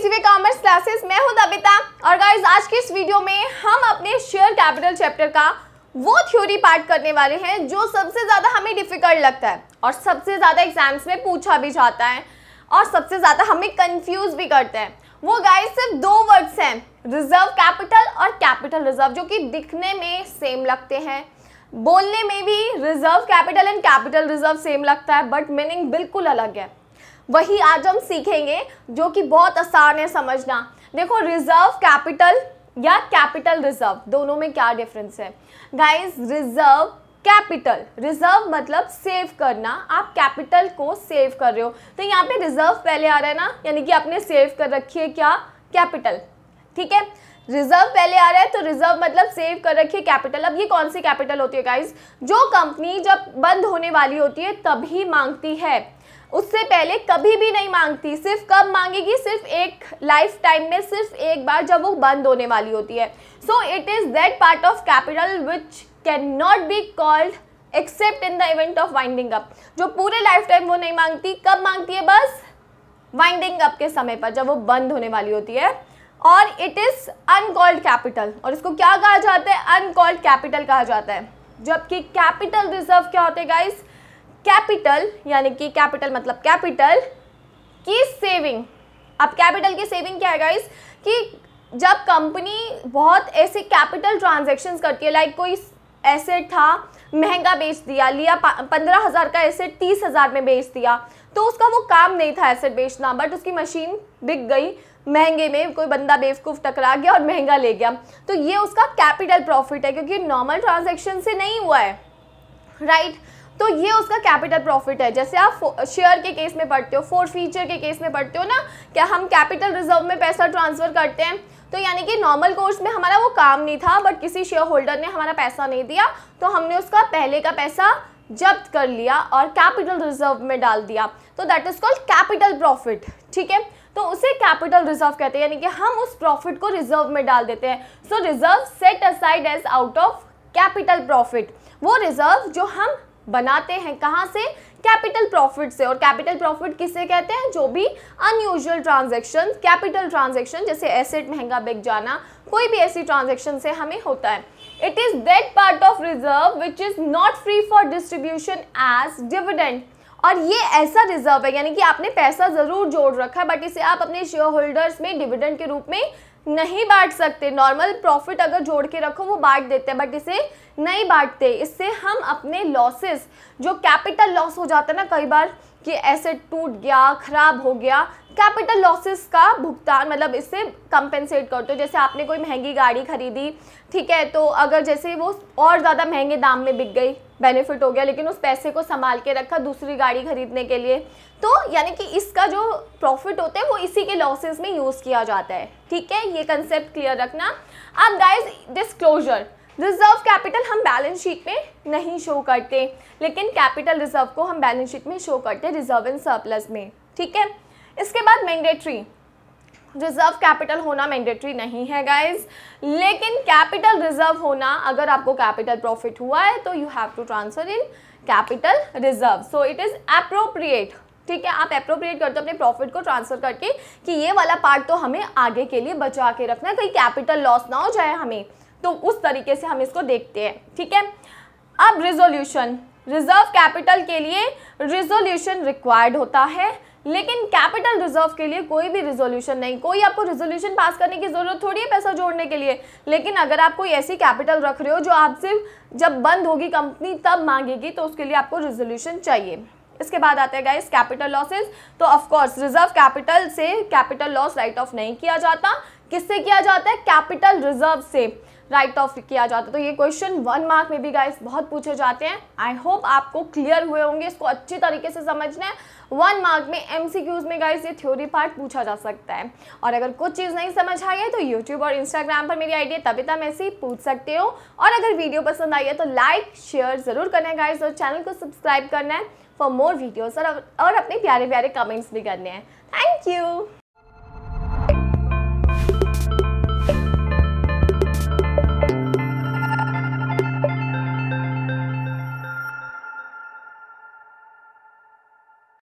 PCV commerce classes मैं हूं दबिता और गाइस आज के इस वीडियो में हम अपने शेयर कैपिटल चैप्टर का वो थ्योरी पार्ट करने वाले हैं जो सबसे ज़्यादा हमें डिफ़िकल्ट लगता है और सबसे ज़्यादा एग्जाम्स में पूछा भी जाता है और सबसे ज़्यादा हमें कंफ्यूज भी करते हैं वो गाइस सिर्फ दो वर्ड्स हैं रिजर्व कैपिटल और कैपिटल रिजर्व जो कि दिखने में सेम लगते हैं बोलने में भी reserve capital and capital reserve same लगता है बट मीनिंग बिल्कुल अलग है वही आज हम सीखेंगे जो कि बहुत आसान है समझना देखो रिजर्व कैपिटल या कैपिटल रिजर्व दोनों में क्या डिफरेंस है गाइस रिजर्व कैपिटल रिजर्व मतलब सेव करना आप कैपिटल को सेव कर रहे हो तो यहाँ पे रिजर्व पहले आ रहा है ना यानी कि आपने सेव कर रखी है क्या कैपिटल ठीक है रिजर्व पहले आ रहा है तो रिजर्व मतलब सेव कर रखिए कैपिटल अब ये कौन सी कैपिटल होती है गाइज जो कंपनी जब बंद होने वाली होती है तभी मांगती है उससे पहले कभी भी नहीं मांगती सिर्फ कब मांगेगी सिर्फ एक लाइफ टाइम में सिर्फ एक बार जब वो बंद होने वाली होती है so it is that part of capital which can not be called except in the event of winding up जो पूरे लाइफ टाइम वो नहीं मांगती कब मांगती है बस वाइंडिंग अप के समय पर जब वो बंद होने वाली होती है और इट इज़ अनकॉल्ड कैपिटल और इसको क्या कहा जाता है अनकॉल्ड कैपिटल कहा जाता है जबकि कैपिटल रिजर्व क्या होते हैं गाइज़ कैपिटल यानी कि कैपिटल मतलब कैपिटल की सेविंग अब कैपिटल की सेविंग क्या है गाइस कि जब कंपनी बहुत ऐसे कैपिटल ट्रांजेक्शन करती है लाइक कोई एसेट था महंगा बेच दिया लिया पंद्रह हज़ार का एसेट तीस हज़ार में बेच दिया तो उसका वो काम नहीं था एसेट बेचना बट उसकी मशीन बिक गई महंगे में कोई बंदा बेवकूफ़ टकरा गया और महंगा ले गया तो ये उसका कैपिटल प्रॉफिट है क्योंकि नॉर्मल ट्रांजेक्शन से नहीं हुआ है राइट right? तो ये उसका कैपिटल प्रॉफिट है जैसे आप शेयर के केस में पढ़ते हो फोर फीचर के केस में पढ़ते हो ना क्या हम कैपिटल रिजर्व में पैसा ट्रांसफ़र करते हैं तो यानी कि नॉर्मल कोर्स में हमारा वो काम नहीं था बट किसी शेयर होल्डर ने हमारा पैसा नहीं दिया तो हमने उसका पहले का पैसा जब्त कर लिया और कैपिटल रिजर्व में डाल दिया तो that is called capital profit ठीक है तो उसे कैपिटल रिजर्व कहते हैं यानी कि हम उस प्रॉफिट को रिजर्व में डाल देते हैं so reserve set aside as out of capital profit वो रिजर्व जो हम बनाते हैं कहाँ से कैपिटल प्रॉफिट से और कैपिटल प्रॉफिट किसे कहते हैं जो भी अनयूजुअल ट्रांजेक्शन कैपिटल ट्रांजेक्शन जैसे एसेट महंगा बिक जाना कोई भी ऐसी ट्रांजेक्शन से हमें होता है it is that part of reserve which is not free for distribution as dividend और ये ऐसा रिजर्व है यानी कि आपने पैसा ज़रूर जोड़ रखा है बट इसे आप अपने शेयर होल्डर्स में डिविडेंड के रूप में नहीं बांट सकते नॉर्मल प्रॉफिट अगर जोड़ के रखो वो बांट देते हैं बट इसे नहीं बांटते इससे हम अपने लॉसेस जो कैपिटल लॉस हो जाता है ना कई बार कि एसेट टूट गया खराब हो गया कैपिटल लॉसेस का भुगतान मतलब इससे कंपेंसेट करते हो जैसे आपने कोई महंगी गाड़ी खरीदी ठीक है तो अगर जैसे वो और ज़्यादा महंगे दाम में बिक गई बेनिफिट हो गया लेकिन उस पैसे को संभाल के रखा दूसरी गाड़ी खरीदने के लिए तो यानी कि इसका जो प्रॉफिट होता है वो इसी के लॉसेस में यूज़ किया जाता है ठीक है ये कंसेप्ट क्लियर रखना अब गाइज डिस्क्लोजर रिजर्व कैपिटल हम बैलेंस शीट में नहीं शो करते लेकिन कैपिटल रिजर्व को हम बैलेंस शीट में शो करते हैं रिजर्व इन सरप्लस में ठीक है इसके बाद मैंडेटरी रिजर्व कैपिटल होना मैंडेटरी नहीं है गाइज लेकिन कैपिटल रिजर्व होना अगर आपको कैपिटल प्रॉफिट हुआ है तो you have to transfer in capital reserve so it is appropriate ठीक है आप अप्रोप्रिएट करते हो अपने प्रॉफिट को ट्रांसफर करके कि ये वाला पार्ट तो हमें आगे के लिए बचा के रखना है कहीं कैपिटल लॉस ना हो जाए हमें तो उस तरीके से हम इसको देखते हैं ठीक है अब रिजोल्यूशन रिजर्व कैपिटल के लिए रिजोल्यूशन रिक्वायर्ड होता है लेकिन कैपिटल रिजर्व के लिए कोई भी रिजोल्यूशन नहीं कोई आपको रिजोल्यूशन पास करने की ज़रूरत थोड़ी है पैसा जोड़ने के लिए लेकिन अगर आप कोई ऐसी कैपिटल रख रहे हो जो आपसे जब बंद होगी कंपनी तब मांगेगी तो उसके लिए आपको रिजोल्यूशन चाहिए इसके बाद आते हैं गाइस कैपिटल लॉसेस तो ऑफकोर्स रिजर्व कैपिटल से कैपिटल लॉस राइट ऑफ नहीं किया जाता किससे किया जाता है कैपिटल रिजर्व से राइट ऑफ किया जाता है तो ये क्वेश्चन वन मार्क में भी गाइस बहुत पूछे जाते हैं आई होप आपको क्लियर हुए होंगे इसको अच्छे तरीके से समझना है वन मार्क में एम में गाइस ये थ्योरी पार्ट पूछा जा सकता है और अगर कुछ चीज़ नहीं समझ आई है तो यूट्यूब और इंस्टाग्राम पर मेरी आइडिया तबिता मैसी पूछ सकते हो और अगर वीडियो पसंद आई है तो लाइक शेयर ज़रूर करना है गाइज और चैनल को सब्सक्राइब करना है फॉर मोर वीडियोज़ और अपने प्यारे प्यारे कमेंट्स भी करने हैं थैंक यू